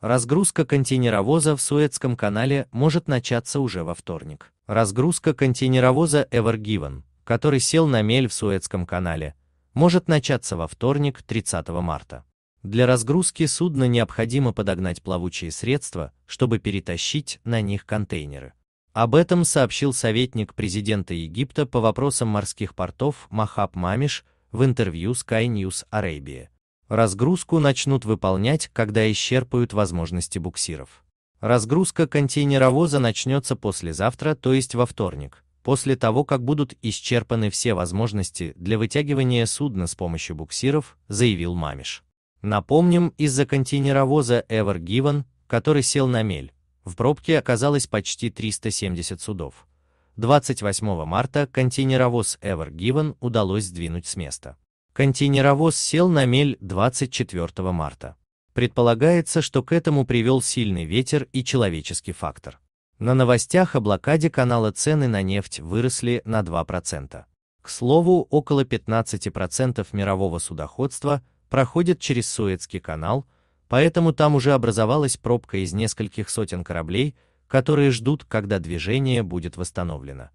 Разгрузка контейнеровоза в Суэцком канале может начаться уже во вторник. Разгрузка контейнеровоза Ever Given, который сел на мель в Суэцком канале, может начаться во вторник, 30 марта. Для разгрузки судна необходимо подогнать плавучие средства, чтобы перетащить на них контейнеры. Об этом сообщил советник президента Египта по вопросам морских портов Махаб Мамиш в интервью Sky News Arabia. Разгрузку начнут выполнять, когда исчерпают возможности буксиров. Разгрузка контейнеровоза начнется послезавтра, то есть во вторник, после того, как будут исчерпаны все возможности для вытягивания судна с помощью буксиров, заявил Мамиш. Напомним, из-за контейнеровоза Ever Given, который сел на мель, в пробке оказалось почти 370 судов. 28 марта контейнеровоз Ever Given удалось сдвинуть с места. Контейнеровоз сел на мель 24 марта. Предполагается, что к этому привел сильный ветер и человеческий фактор. На новостях о блокаде канала цены на нефть выросли на 2%. К слову, около 15% мирового судоходства проходит через Суэцкий канал, поэтому там уже образовалась пробка из нескольких сотен кораблей, которые ждут, когда движение будет восстановлено.